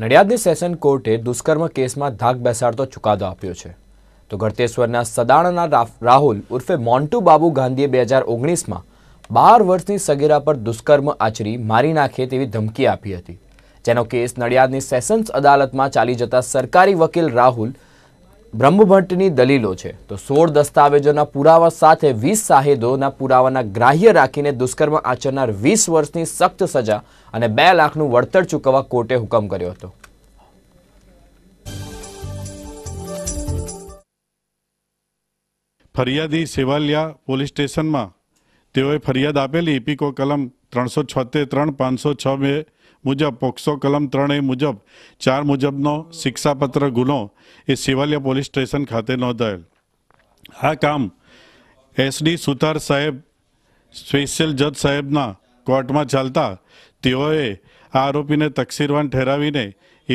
નડિયાદની session કોર્ટે દુષ્કર્મ કેસમાં ધાક બેસાડતો ચુકાદો આપ્યો છે તો ગળતેશ્વરના સદાણાના રાહુલ ઉર્ફે મોન્ટુ બાબુ ગાંધીએ બે હજાર ઓગણીસમાં બાર વર્ષની સગીરા પર દુષ્કર્મ આચરી મારી નાખે તેવી ધમકી આપી હતી જેનો કેસ નડિયાદની સેશન્સ અદાલતમાં ચાલી જતા સરકારી વકીલ રાહુલ બ્રહ્મભટ્ટની દલીલો છે તો સોળ દસ્તાવેજોના પુરાવા સાથે વીસ શાહિદોના પુરાવાના ગ્રાહ્ય રાખીને દુષ્કર્મ આચરનાર વીસ વર્ષની સખ્ત સજા અને બે લાખનું વળતર ચૂકવવા કોર્ટે હુકમ કર્યો હતો ફરિયાદી સેવાલિયા પોલીસ સ્ટેશનમાં તેઓએ ફરિયાદ આપેલી ઇપિકો કલમ ત્રણસો છોતેર ત્રણ પાંચસો છ બે મુજબ પોક્સો કલમ ત્રણ મુજબ ચાર મુજબનો શિક્ષાપત્ર ગુનો એ સેવાલિયા પોલીસ સ્ટેશન ખાતે નોંધાયેલ આ કામ એસડી સુથાર સાહેબ સ્પેશિયલ જજ સાહેબના કોર્ટમાં ચાલતા તેઓએ આ આરોપીને તકસીરવાન ઠેરાવીને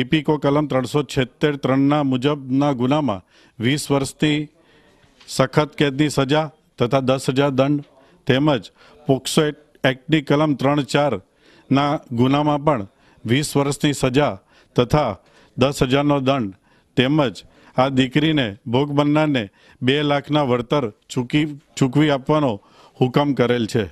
ઇપીકો કલમ ત્રણસો છેતેર ત્રણના મુજબના ગુનામાં વીસ વર્ષથી સખત કેદની સજા તથા દસ હજાર દંડ તેમજ પોક્સો એક્ટ એક્ટની કલમ ત્રણ ચારના ગુનામાં પણ વીસ વર્ષની સજા તથા દસ હજારનો દંડ તેમજ આ દીકરીને ભોગ બનનારને બે લાખના વળતર ચૂકી ચૂકવી આપવાનો હુકમ કરેલ છે